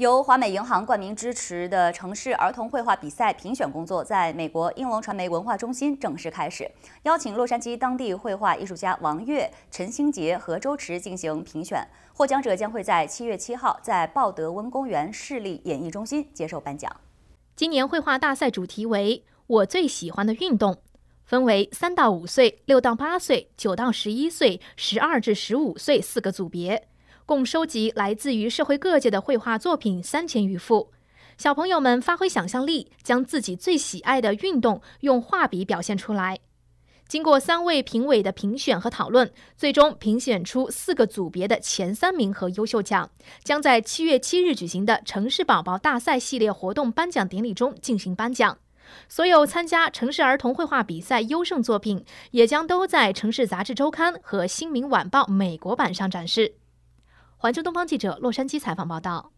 由华美银行冠名支持的城市儿童绘画比赛评选工作在美国英龙传媒文化中心正式开始，邀请洛杉矶当地绘画艺术家王悦、陈星杰和周池进行评选。获奖者将会在七月七号在鲍德温公园市立演艺中心接受颁奖。今年绘画大赛主题为“我最喜欢的运动”，分为三到五岁、六到八岁、九到十一岁、十二至十五岁四个组别。共收集来自于社会各界的绘画作品三千余幅，小朋友们发挥想象力，将自己最喜爱的运动用画笔表现出来。经过三位评委的评选和讨论，最终评选出四个组别的前三名和优秀奖，将在七月七日举行的“城市宝宝大赛”系列活动颁奖典礼中进行颁奖。所有参加城市儿童绘画比赛优胜作品，也将都在《城市杂志周刊》和《新民晚报》美国版上展示。环球东方记者洛杉矶采访报道。